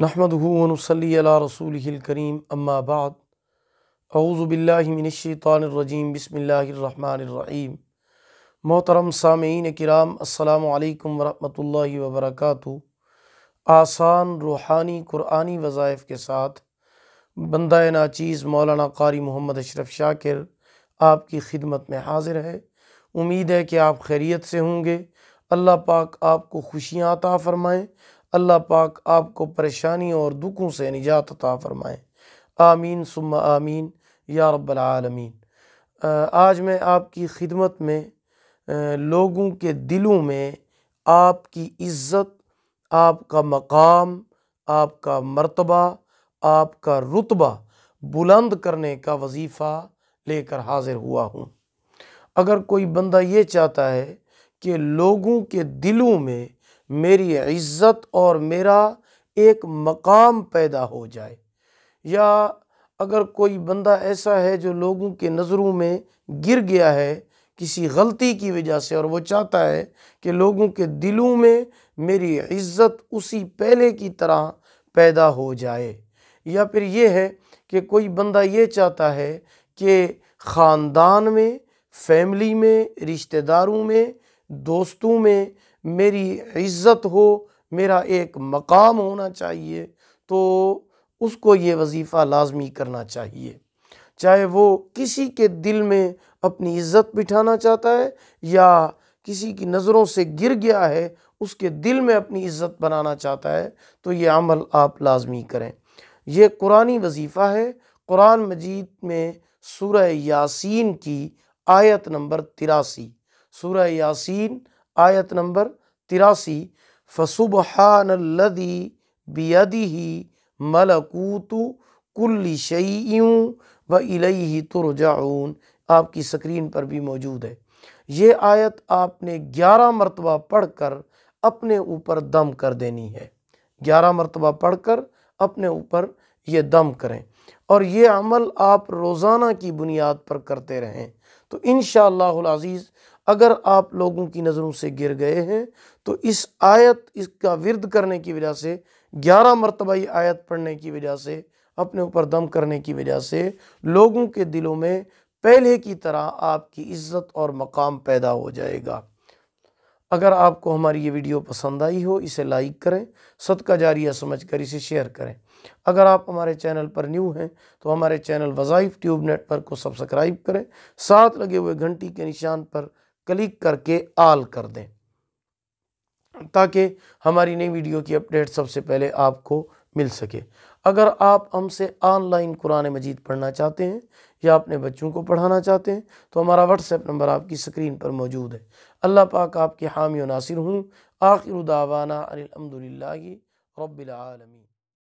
نحمده ونصلي على رسوله الکریم اما بعد اعوذ باللہ من الشیطان الرجیم بسم اللہ الرحمن الرحیم محترم سامعین کرام السلام علیکم ورحمۃ اللہ وبرکاتہ آسان روحانی قرآنی وظائف کے ساتھ بندہ ناچیز مولانا قاری محمد اشرف شاکر آپ کی خدمت میں حاضر ہے امید ہے کہ آپ خیریت سے ہوں گے اللہ پاک آپ کو خوشیاں عطا فرمائیں اللہ پاک آپ کو پریشانیوں اور دکھوں سے نجات عطا فرمائیں آمین ثم آمین یا رب العالمین آج میں آپ کی خدمت میں لوگوں کے دلوں میں آپ کی عزت آپ کا مقام آپ کا مرتبہ آپ کا رتبہ بلند کرنے کا وظیفہ لے کر حاضر ہوا ہوں اگر کوئی بندہ یہ چاہتا ہے کہ لوگوں کے دلوں میں میری عزت اور میرا ایک مقام پیدا ہو جائے یا اگر کوئی بندہ ایسا ہے جو لوگوں کے نظروں میں گر گیا ہے کسی غلطی کی وجہ سے اور وہ چاہتا ہے کہ لوگوں کے دلوں میں میری عزت اسی پہلے کی طرح پیدا ہو جائے یا پھر یہ ہے کہ کوئی بندہ یہ چاہتا ہے کہ خاندان میں فیملی میں رشتہ داروں میں دوستوں میں میری عزت ہو میرا ایک مقام ہونا چاہیے تو اس کو یہ وظیفہ لازمی کرنا چاہیے چاہے وہ کسی کے دل میں اپنی عزت بٹھانا چاہتا ہے یا کسی کی نظروں سے گر گیا ہے اس کے دل میں اپنی عزت بنانا چاہتا ہے تو یہ عمل آپ لازمی کریں یہ قرآن وظیفہ ہے قرآن مجید میں سورہ یاسین کی آیت نمبر تراسی سورہ یاسین آیت نمبر تراسی فصبہ ملکوتو کلی شعیوں و الیحی تر جعون آپ کی سکرین پر بھی موجود ہے یہ آیت آپ نے گیارہ مرتبہ پڑھ کر اپنے اوپر دم کر دینی ہے گیارہ مرتبہ پڑھ کر اپنے اوپر یہ دم کریں اور یہ عمل آپ روزانہ کی بنیاد پر کرتے رہیں تو انشاءاللہ العزیز اللہ اگر آپ لوگوں کی نظروں سے گر گئے ہیں تو اس آیت اس کا ورد کرنے کی وجہ سے گیارہ مرتبہ یہ آیت پڑھنے کی وجہ سے اپنے اوپر دم کرنے کی وجہ سے لوگوں کے دلوں میں پہلے کی طرح آپ کی عزت اور مقام پیدا ہو جائے گا اگر آپ کو ہماری یہ ویڈیو پسند آئی ہو اسے لائک کریں صدقہ جاریہ سمجھ کر اسے شیئر کریں اگر آپ ہمارے چینل پر نیو ہیں تو ہمارے چینل وظائف ٹیوب نیٹ پر کو سبسکرائب کریں ساتھ لگے ہوئے گھنٹی کے نشان پر کلک کر کے آل کر دیں تاکہ ہماری نئی ویڈیو کی اپڈیٹ سب سے پہلے آپ کو مل سکے اگر آپ ہم سے آن لائن قرآن مجید پڑھنا چاہتے ہیں یا اپنے بچوں کو پڑھانا چاہتے ہیں تو ہمارا واٹس ایپ نمبر آپ کی سکرین پر موجود ہے اللہ پاک آپ کے حامی و ناصر ہوں آخر دعوانا الحمد للہ رب العالمین